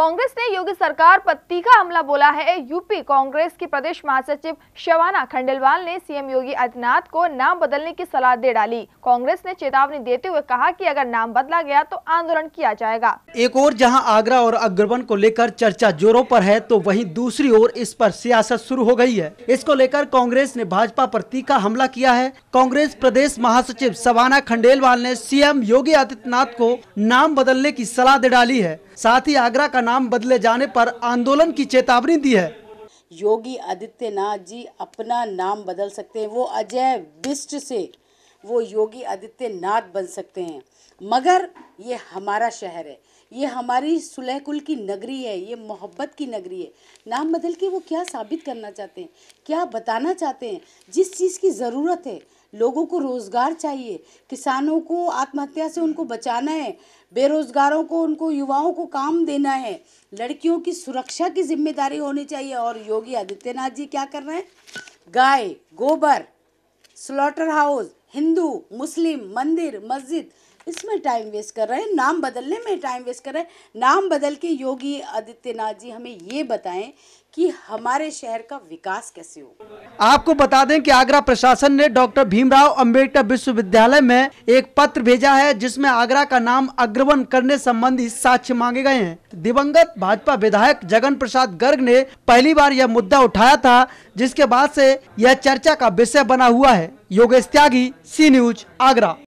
कांग्रेस ने योगी सरकार पर तीखा हमला बोला है यूपी कांग्रेस की प्रदेश महासचिव शवाना खंडेलवाल ने सीएम योगी आदित्यनाथ को नाम बदलने की सलाह दे डाली कांग्रेस ने चेतावनी देते हुए कहा कि अगर नाम बदला गया तो आंदोलन किया जाएगा एक और जहां आगरा और अग्रवन को लेकर चर्चा जोरों पर है तो वही दूसरी ओर इस पर सियासत शुरू हो गयी है इसको लेकर कांग्रेस ने भाजपा आरोप तीखा हमला किया है कांग्रेस प्रदेश महासचिव शवाना खंडेलवाल ने सीएम योगी आदित्यनाथ को नाम बदलने की सलाह दे डाली है साथ ही आगरा का नाम बदले जाने पर आंदोलन की चेतावनी दी है योगी आदित्यनाथ जी अपना नाम बदल सकते हैं वो अजय बिस्ट से वो योगी आदित्यनाथ बन सकते हैं मगर ये हमारा शहर है ये हमारी सुलह कुल की नगरी है ये मोहब्बत की नगरी है नाम बदल के वो क्या साबित करना चाहते हैं क्या बताना चाहते हैं जिस चीज़ की ज़रूरत है लोगों को रोज़गार चाहिए किसानों को आत्महत्या से उनको बचाना है बेरोज़गारों को उनको युवाओं को काम देना है लड़कियों की सुरक्षा की जिम्मेदारी होनी चाहिए और योगी आदित्यनाथ जी क्या कर रहे हैं गाय गोबर स्लॉटर हाउस हिंदू मुस्लिम मंदिर मस्जिद इसमें टाइम वेस्ट कर रहे हैं नाम बदलने में टाइम वेस्ट कर रहे हैं नाम बदल के योगी आदित्यनाथ जी हमें ये बताएं कि हमारे शहर का विकास कैसे हो आपको बता दें कि आगरा प्रशासन ने डॉक्टर भीमराव अंबेडकर विश्वविद्यालय में एक पत्र भेजा है जिसमें आगरा का नाम अग्रवन करने संबंधी साक्ष्य मांगे गए हैं दिवंगत भाजपा विधायक जगन प्रसाद गर्ग ने पहली बार यह मुद्दा उठाया था जिसके बाद से यह चर्चा का विषय बना हुआ है योगेश त्यागी सी न्यूज आगरा